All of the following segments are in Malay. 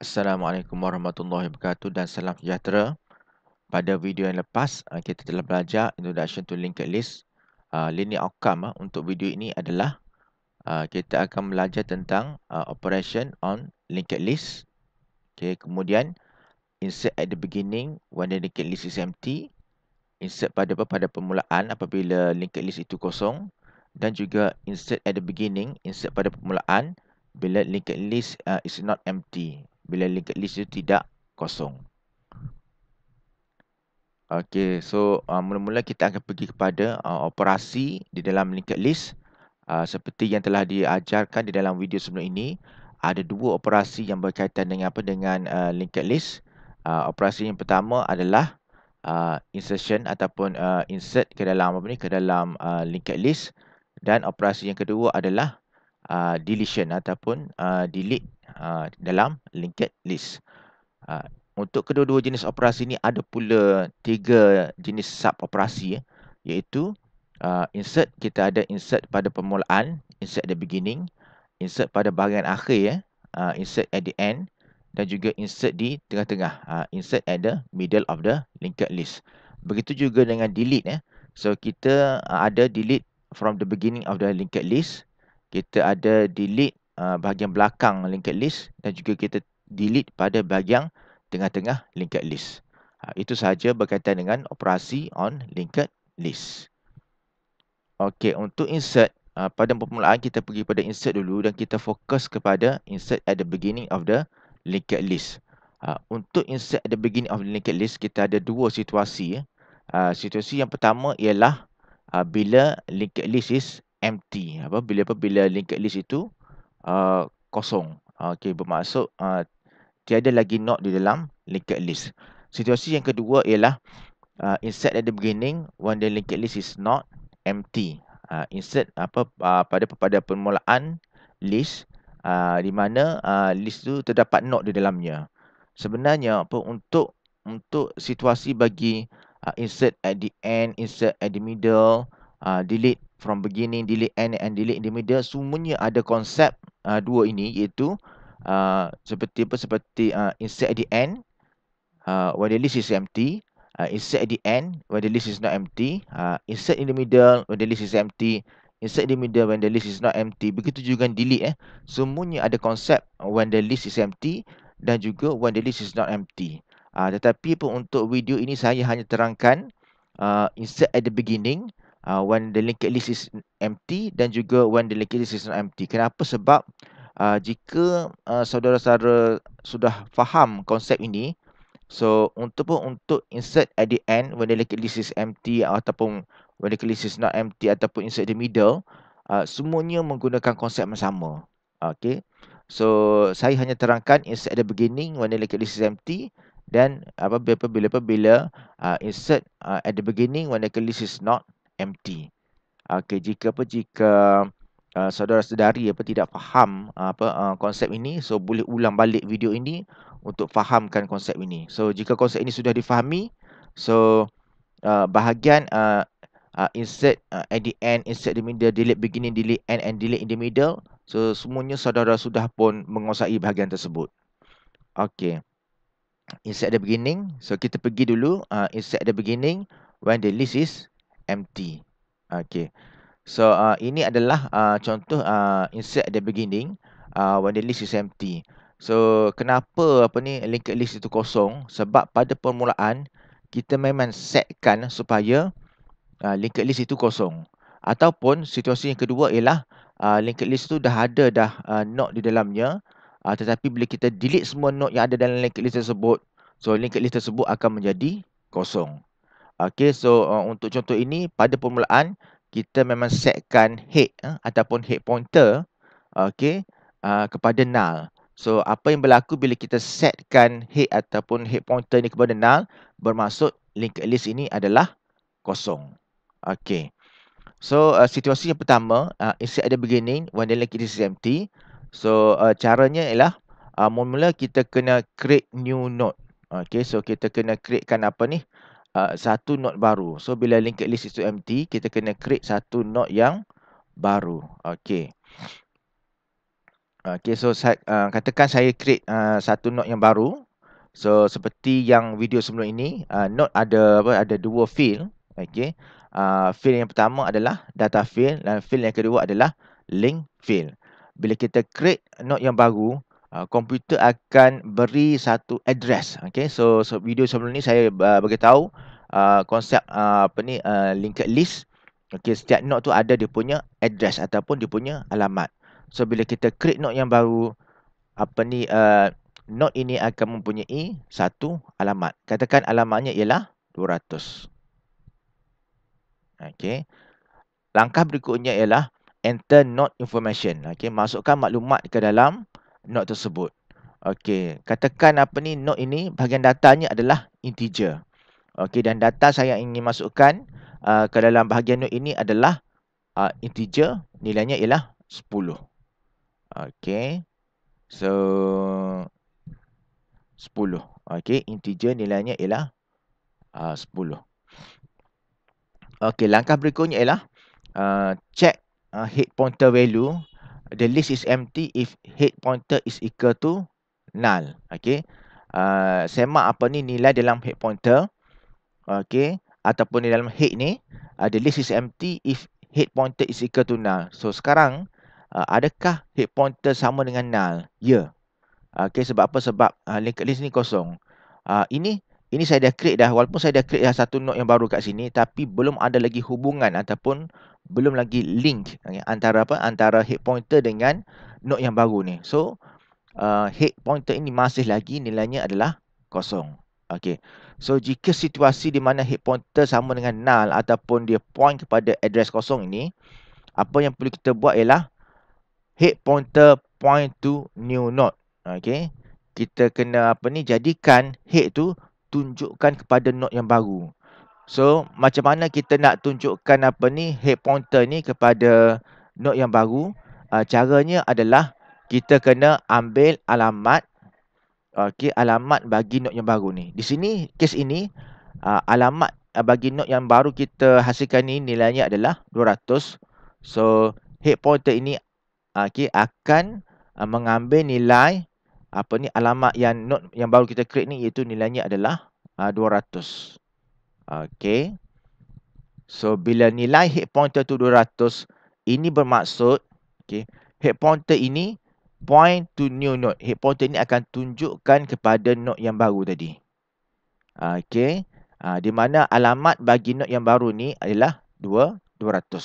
Assalamualaikum warahmatullahi wabarakatuh dan salam sejahtera. Pada video yang lepas, eh, kita telah belajar introduction to linked list. Ah, Linear outcome eh, untuk video ini adalah ah, kita akan belajar tentang ah, operation on linked list. Okay, kemudian, insert at the beginning when the linked list is empty. Insert pada apa pada permulaan apabila linked list itu kosong. Dan juga insert at the beginning, insert pada permulaan bila linked list uh, is not empty bila linked list itu tidak kosong. Okey, so uh, mula-mula uh, kita akan pergi kepada uh, operasi di dalam linked list. Uh, seperti yang telah diajarkan di dalam video sebelum ini, ada dua operasi yang berkaitan dengan apa dengan uh, linked list. Uh, operasi yang pertama adalah uh, insertion ataupun uh, insert ke dalam apa ni ke dalam uh, linked list dan operasi yang kedua adalah uh, deletion ataupun uh, delete Ah, dalam linked list. Ah, untuk kedua-dua jenis operasi ini ada pula tiga jenis sub operasi ya. iaitu ah, insert kita ada insert pada permulaan, insert the beginning, insert pada bahagian akhir, ya. insert at the end dan juga insert di tengah-tengah, insert at the middle of the linked list. Begitu juga dengan delete. Ya. So kita ada delete from the beginning of the linked list. Kita ada delete Uh, bahagian belakang linked list dan juga kita delete pada bahagian tengah-tengah linked list. Ha, itu sahaja berkaitan dengan operasi on linked list. Okey, untuk insert, ha, pada permulaan kita pergi pada insert dulu dan kita fokus kepada insert at the beginning of the linked list. Ha, untuk insert at the beginning of the linked list, kita ada dua situasi. Ha, situasi yang pertama ialah ha, bila linked list is empty. Apa? Bila apa? Bila linked list itu Ah, kosong. Ah, okey, bermaksud uh, tiada lagi not di dalam linked list. Situasi yang kedua ialah uh, insert at the beginning when the linked list is not empty. Uh, insert apa uh, pada pada permulaan list uh, di mana uh, list tu terdapat not di dalamnya. Sebenarnya apa untuk untuk situasi bagi uh, insert at the end, insert at the middle, uh, delete from beginning, delete end and delete in the middle semuanya ada konsep uh, dua ini iaitu uh, seperti apa seperti uh, insert at the end uh, where the list is empty uh, insert at the end when the list is not empty uh, insert in the middle when the list is empty insert in the middle when the list is not empty begitu juga dengan delete eh semuanya ada konsep when the list is empty dan juga when the list is not empty uh, tetapi pun untuk video ini saya hanya terangkan uh, insert at the beginning uh, when the linked list is empty dan juga when the linked list is not empty. Kenapa? Sebab uh, jika uh, saudara-saudara uh, sudah faham konsep ini, so untuk pun untuk insert at the end when the linked list is empty ataupun when the linked list is not empty ataupun insert the middle, uh, semuanya menggunakan konsep yang sama. Okay. So saya hanya terangkan insert at the beginning when the linked list is empty dan apa bila apa bila, bila uh, insert uh, at the beginning when the list is not MT. Okey jika apa jika uh, saudara sedari apa tidak faham uh, apa uh, konsep ini so boleh ulang balik video ini untuk fahamkan konsep ini. So jika konsep ini sudah difahami so uh, bahagian uh, uh, insert uh, at the end insert the middle delete beginning delete end and delete in the middle so semuanya saudara sudah pun menguasai bahagian tersebut. Okey. Insert the beginning so kita pergi dulu uh, insert the beginning when the list is MT. Okay. So uh, ini adalah uh, contoh uh, insert at the beginning uh, when the list is empty. So kenapa apa ni linked list itu kosong? Sebab pada permulaan kita memang setkan supaya uh, linked list itu kosong. Ataupun situasi yang kedua ialah uh, linked list itu dah ada dah uh, node di dalamnya. Uh, tetapi bila kita delete semua node yang ada dalam linked list tersebut. So linked list tersebut akan menjadi kosong. Okay, so uh, untuk contoh ini, pada permulaan, kita memang setkan head uh, ataupun head pointer okay, uh, kepada null. So, apa yang berlaku bila kita setkan head ataupun head pointer ini kepada null, bermaksud linked list ini adalah kosong. Okay. So, uh, situasi yang pertama, uh, insert ada beginning, when the link is empty. So, uh, caranya ialah, uh, mula-mula kita kena create new node. Okay, so kita kena createkan apa ni? Uh, satu node baru. So bila linked list itu empty, kita kena create satu node yang baru. Okay. Okay, so saya, uh, katakan saya create uh, satu node yang baru. So seperti yang video sebelum ini, uh, node ada apa ada dua field. Okay. Uh, field yang pertama adalah data field dan field yang kedua adalah link field. Bila kita create node yang baru, Ah, komputer uh, akan beri satu address okey so, so video sebelum ni saya uh, tahu uh, konsep uh, apa ni uh, linked list okey setiap node tu ada dia punya address ataupun dia punya alamat so bila kita create node yang baru apa ni uh, node ini akan mempunyai satu alamat katakan alamatnya ialah 200 okey langkah berikutnya ialah enter node information okey masukkan maklumat ke dalam note tersebut. Okey, katakan apa ni note ini bahagian datanya adalah integer. Okey dan data saya ingin masukkan uh, ke dalam bahagian note ini adalah uh, integer nilainya ialah 10. Okey. So 10. Okey, integer nilainya ialah uh, 10. Okey, langkah berikutnya ialah uh, check uh, head pointer value the list is empty if head pointer is equal to null. Okay. Uh, semak apa ni nilai dalam head pointer. Okay. Ataupun dalam head ni. Uh, the list is empty if head pointer is equal to null. So sekarang uh, adakah head pointer sama dengan null? Ya. Yeah. Okay. Sebab apa? Sebab uh, linked list ni kosong. Uh, ini ini saya dah create dah walaupun saya dah create dah satu node yang baru kat sini tapi belum ada lagi hubungan ataupun belum lagi link antara apa antara head pointer dengan node yang baru ni so uh, head pointer ini masih lagi nilainya adalah kosong Okay. so jika situasi di mana head pointer sama dengan null ataupun dia point kepada address kosong ini apa yang perlu kita buat ialah head pointer point to new node Okay. kita kena apa ni jadikan head tu tunjukkan kepada note yang baru. So, macam mana kita nak tunjukkan apa ni head pointer ni kepada note yang baru? Uh, caranya adalah kita kena ambil alamat okay alamat bagi note yang baru ni. Di sini, kes ini, uh, alamat ah, bagi note yang baru kita hasilkan ni nilainya adalah 200. So, head pointer ini okey akan uh, mengambil nilai 200 apa ni alamat yang note yang baru kita create ni iaitu nilainya adalah uh, ah, 200. Okey. So bila nilai head pointer tu 200, ini bermaksud okey, head pointer ini point to new note. Head pointer ini akan tunjukkan kepada note yang baru tadi. Okey. Uh, di mana alamat bagi note yang baru ni adalah 2 200.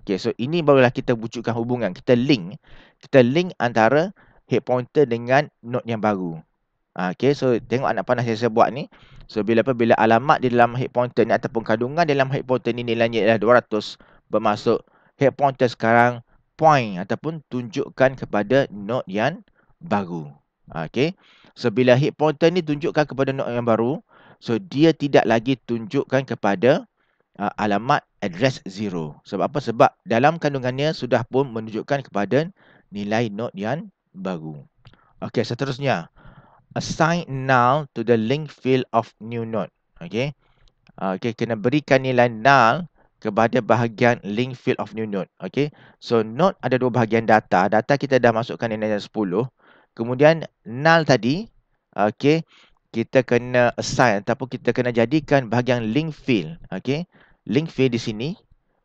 Okey, so ini barulah kita wujudkan hubungan. Kita link kita link antara head pointer dengan node yang baru. Ah, okay, so tengok anak panah yang saya buat ni. So, bila apa, bila alamat di dalam head pointer ni ataupun kandungan dalam head pointer ni nilainya adalah 200. Bermaksud head pointer sekarang point ataupun tunjukkan kepada node yang baru. Ah, okay. So, bila head pointer ni tunjukkan kepada node yang baru. So, dia tidak lagi tunjukkan kepada uh, alamat address zero. Sebab apa? Sebab dalam kandungannya sudah pun menunjukkan kepada nilai node yang baru. Okey, seterusnya. Assign null to the link field of new node. Okey. Okey, kena berikan nilai null kepada bahagian link field of new node. Okey. So, node ada dua bahagian data. Data kita dah masukkan nilai 10. Kemudian, null tadi. Okey. Kita kena assign ataupun kita kena jadikan bahagian link field. Okey. Link field di sini.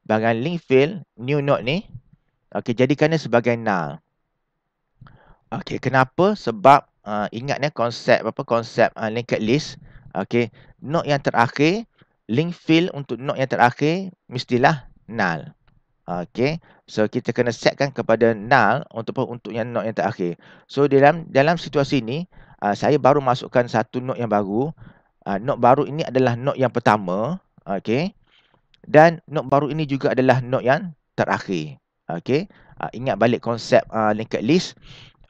Bahagian link field new node ni. Okey, jadikannya sebagai null. Okey, kenapa? Sebab uh, ingat ya konsep apa konsep uh, linked list. Okey, note yang terakhir, link field untuk note yang terakhir mestilah null. Okey. So kita kena setkan kepada null untuk untuk yang note yang terakhir. So dalam dalam situasi ini, uh, saya baru masukkan satu note yang baru. Uh, note baru ini adalah note yang pertama, okey. Dan note baru ini juga adalah note yang terakhir. Okey. Uh, ingat balik konsep uh, linked list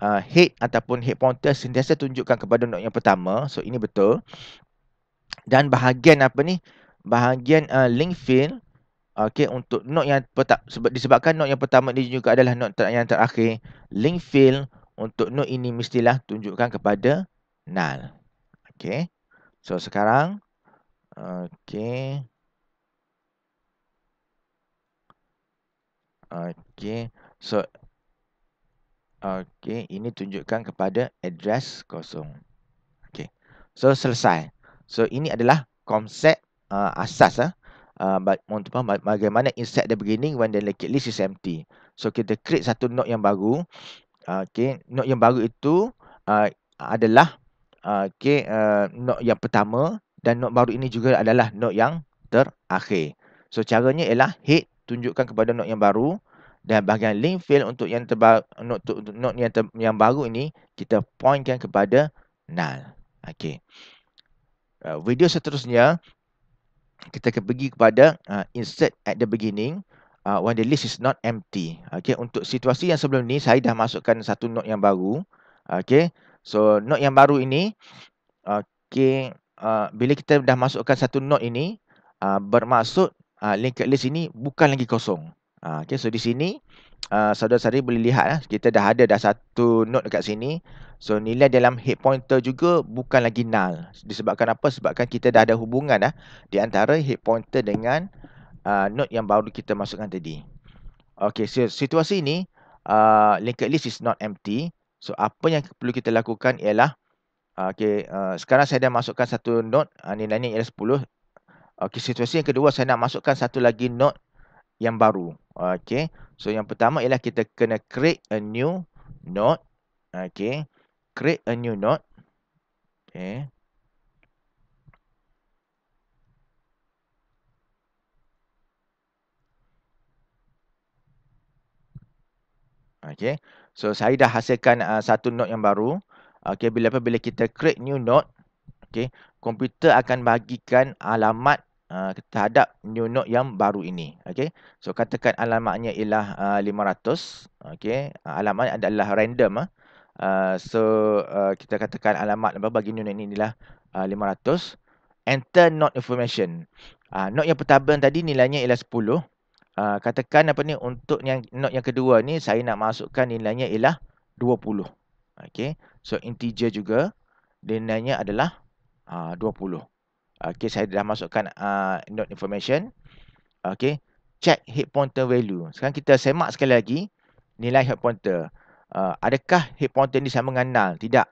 uh, head ataupun head pointer sentiasa tunjukkan kepada node yang pertama. So ini betul. Dan bahagian apa ni? Bahagian uh, link fill okey untuk node yang sebab disebabkan node yang pertama ni juga adalah node ter yang terakhir, link fill untuk node ini mestilah tunjukkan kepada null. Okey. So sekarang okey Okay, so Okey, ini tunjukkan kepada address kosong. Okey. So selesai. So ini adalah konsep uh, asas ah. Uh, uh, bagaimana insert the beginning when the linked list is empty. So kita create satu node yang baru. Okey, node yang baru itu uh, adalah uh, okey uh, node yang pertama dan node baru ini juga adalah node yang terakhir. So caranya ialah head tunjukkan kepada node yang baru dan bahagian link field untuk yang terbaru note, note yang, ter, yang baru ini kita pointkan kepada null. Okey. Uh, video seterusnya kita akan pergi kepada uh, insert at the beginning uh, when the list is not empty. Okey, untuk situasi yang sebelum ni saya dah masukkan satu node yang baru. Okey. So node yang baru ini okey uh, bila kita dah masukkan satu node ini uh, bermaksud uh, linked list ini bukan lagi kosong. Ah, okay, so di sini uh, saudara-saudari boleh lihat eh, kita dah ada dah satu note dekat sini. So nilai dalam head pointer juga bukan lagi null. Disebabkan apa? Sebabkan kita dah ada hubungan lah di antara head pointer dengan uh, ah, note yang baru kita masukkan tadi. Okay, so situasi ini uh, linked list is not empty. So apa yang perlu kita lakukan ialah Okay, uh, sekarang saya dah masukkan satu note, uh, nilainya ialah 10. Okay, situasi yang kedua, saya nak masukkan satu lagi note yang baru. Okay. So yang pertama ialah kita kena create a new node. Okay. Create a new node. Okay. Okay. So saya dah hasilkan uh, satu node yang baru. Okay. Bila apa? Bila kita create new node. Okay. Komputer akan bagikan alamat uh, terhadap new node yang baru ini. Okay. So katakan alamatnya ialah uh, 500. Okay. Uh, alamat adalah random. Uh. Uh, so uh, kita katakan alamat apa, bagi new node ini ialah uh, 500. Enter note information. Uh, node yang pertama tadi nilainya ialah 10. Uh, katakan apa ni untuk yang node yang kedua ni saya nak masukkan nilainya ialah 20. Okay. So integer juga. Nilainya adalah uh, 20. Okay, saya dah masukkan uh, note information. Okay, check head pointer value. Sekarang kita semak sekali lagi nilai head pointer. Uh, adakah head pointer ni sama dengan null? Tidak.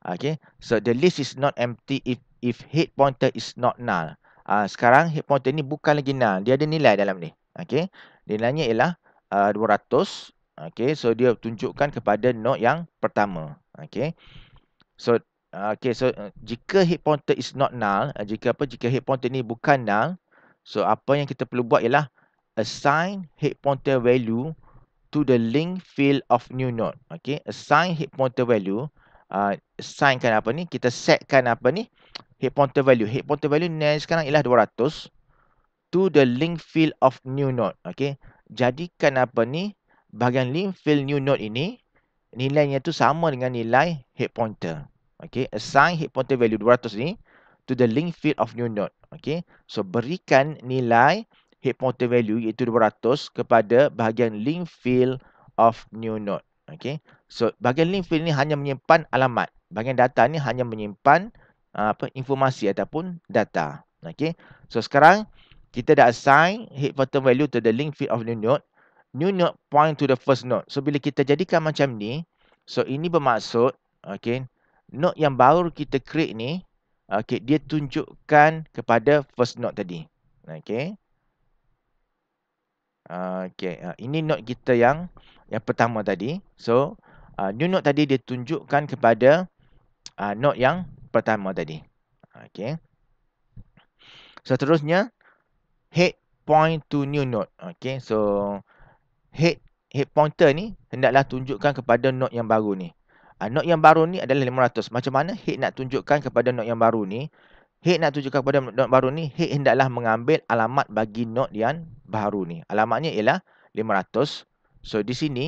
Okay, so the list is not empty if if head pointer is not null. Uh, sekarang head pointer ni bukan lagi null. Dia ada nilai dalam ni. Okay, nilainya ialah uh, 200. Okay, so dia tunjukkan kepada node yang pertama. Okay, so Ah, okay, so uh, jika head pointer is not null, uh, jika apa, jika head pointer ni bukan null, so apa yang kita perlu buat ialah assign head pointer value to the link field of new node. Okay, assign head pointer value, uh, assignkan apa ni, kita setkan apa ni, head pointer value. Head pointer value ni sekarang ialah 200 to the link field of new node. Okay, jadikan apa ni, bahagian link field new node ini, nilainya tu sama dengan nilai head pointer. Okay, assign hit pointer value 200 ni to the link field of new node. Okay, so berikan nilai hit pointer value iaitu 200 kepada bahagian link field of new node. Okay, so bahagian link field ni hanya menyimpan alamat. Bahagian data ni hanya menyimpan ah, apa informasi ataupun data. Okay, so sekarang kita dah assign hit pointer value to the link field of new node. New node point to the first node. So bila kita jadikan macam ni, so ini bermaksud, okay, Note yang baru kita create ni, okay, dia tunjukkan kepada first note tadi. Okay. Okay, uh, ini note kita yang yang pertama tadi. So, uh, new note tadi dia tunjukkan kepada uh, note yang pertama tadi. Okay. Seterusnya, head point to new note. Okay, so head head pointer ni hendaklah tunjukkan kepada note yang baru ni. Ah, note yang baru ni adalah 500. Macam mana Hik nak tunjukkan kepada note yang baru ni? Hik nak tunjukkan kepada note baru ni, Hik hendaklah mengambil alamat bagi note yang baru ni. Alamatnya ialah 500. So, di sini,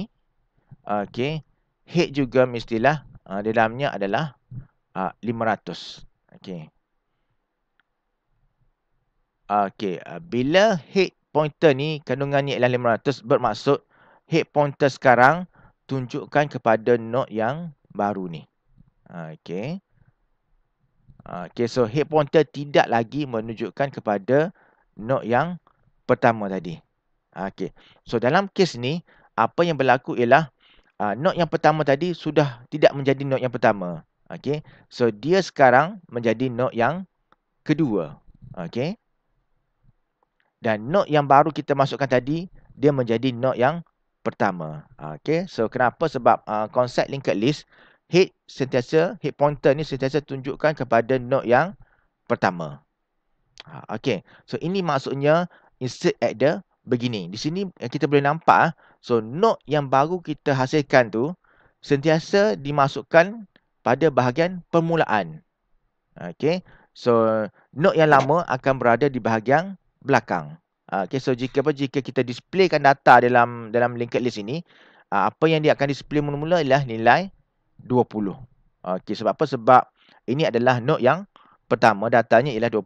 okay, Hik juga mestilah uh, di dalamnya adalah uh, 500. Okay. Okay, uh, bila head pointer ni kandungannya ialah 500 bermaksud head pointer sekarang tunjukkan kepada note yang baru ni. Ha, okey. Ha, okey, so head pointer tidak lagi menunjukkan kepada node yang pertama tadi. Ha, okey. So dalam kes ni, apa yang berlaku ialah uh, note yang pertama tadi sudah tidak menjadi node yang pertama. Okey. So dia sekarang menjadi node yang kedua. Okey. Dan node yang baru kita masukkan tadi, dia menjadi node yang pertama. Ah, okay. So kenapa? Sebab uh, konsep linked list head sentiasa, head pointer ni sentiasa tunjukkan kepada node yang pertama. Ah, okay. So ini maksudnya insert at the beginning. Di sini eh, kita boleh nampak. So node yang baru kita hasilkan tu sentiasa dimasukkan pada bahagian permulaan. Okay. So node yang lama akan berada di bahagian belakang. Ah, okay, so jika apa jika kita displaykan data dalam dalam linked list ini, uh, apa yang dia akan display mula-mula ialah nilai 20. Ah, okay, sebab apa? Sebab ini adalah node yang pertama datanya ialah 20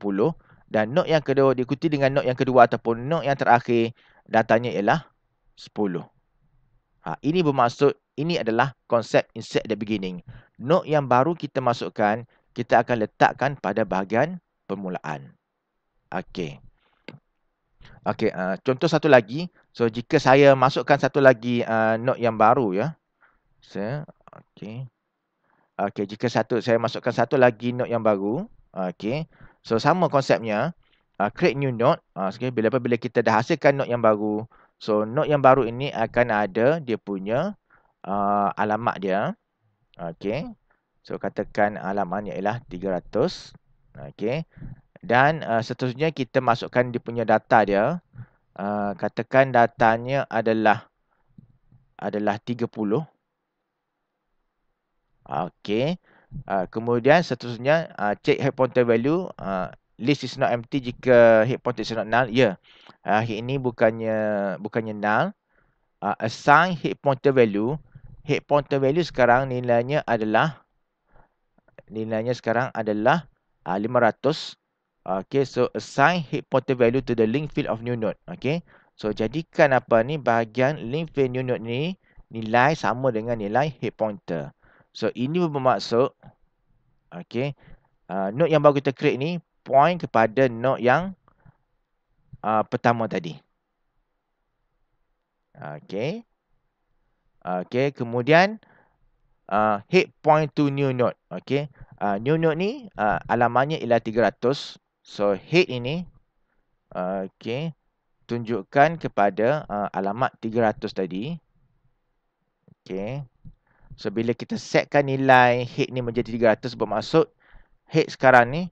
dan node yang kedua diikuti dengan node yang kedua ataupun node yang terakhir datanya ialah 10. Ha, ini bermaksud ini adalah konsep insert the beginning. Node yang baru kita masukkan kita akan letakkan pada bahagian permulaan. Okey. Okey, uh, contoh satu lagi. So jika saya masukkan satu lagi uh, note yang baru ya. Saya so, okey. Okey, jika satu saya masukkan satu lagi note yang baru, okey. So sama konsepnya, uh, create new note. Uh, okey, bila bila kita dah hasilkan note yang baru, so note yang baru ini akan ada dia punya uh, alamat dia. Okey. So katakan alamatnya ialah 300. Okey. Dan uh, seterusnya kita masukkan dia punya data dia. Uh, katakan datanya adalah adalah 30. Okey. Uh, kemudian seterusnya uh, check head pointer value. Uh, list is not empty jika head pointer is not null. Ya. Yeah. Uh, ini bukannya bukannya null. Uh, assign head pointer value. Head pointer value sekarang nilainya adalah nilainya sekarang adalah uh, 500. 500. Okay, so assign head pointer value to the link field of new node. Okay, so jadikan apa ni bahagian link field new node ni nilai sama dengan nilai head pointer. So ini bermaksud, okay, uh, node yang baru kita create ni point kepada node yang uh, pertama tadi. Okay, okay, kemudian uh, head point to new node. Okay, uh, new node ni uh, alamannya ialah 300. So head ini uh, okay, tunjukkan kepada uh, alamat 300 tadi. Okay. So bila kita setkan nilai head ni menjadi 300 bermaksud head sekarang ni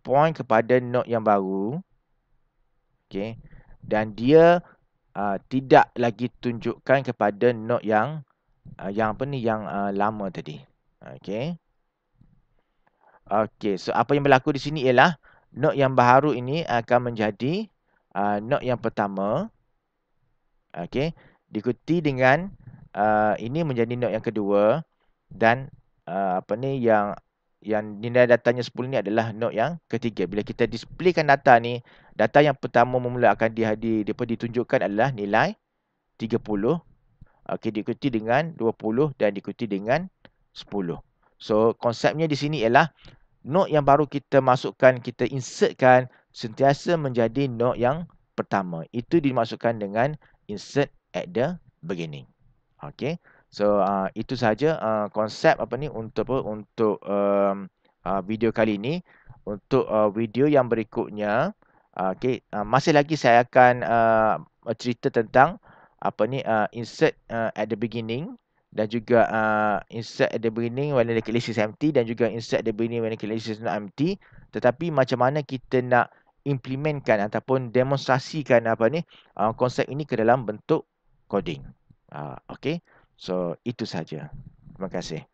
point kepada node yang baru. Okay. Dan dia uh, tidak lagi tunjukkan kepada node yang uh, yang apa ni yang uh, lama tadi. Okay. Okay. So apa yang berlaku di sini ialah Note yang baru ini akan menjadi uh, note yang pertama. Okey. Dikuti dengan uh, ini menjadi note yang kedua. Dan uh, apa ni yang yang nilai datanya 10 ni adalah note yang ketiga. Bila kita displaykan data ni, data yang pertama memula akan di, di, di, ditunjukkan adalah nilai 30. Okey, diikuti dengan 20 dan diikuti dengan 10. So, konsepnya di sini ialah note yang baru kita masukkan, kita insertkan sentiasa menjadi note yang pertama. Itu dimasukkan dengan insert at the beginning. Okay. So uh, itu sahaja uh, konsep apa ni untuk apa untuk um, uh, video kali ini untuk uh, video yang berikutnya uh, okey uh, masih lagi saya akan uh, cerita tentang apa ni uh, insert uh, at the beginning dan juga uh, insert at the beginning when the calculus is empty dan juga insert the beginning when the calculus is not empty tetapi macam mana kita nak implementkan ataupun demonstrasikan apa ni uh, konsep ini ke dalam bentuk coding uh, okey so itu saja terima kasih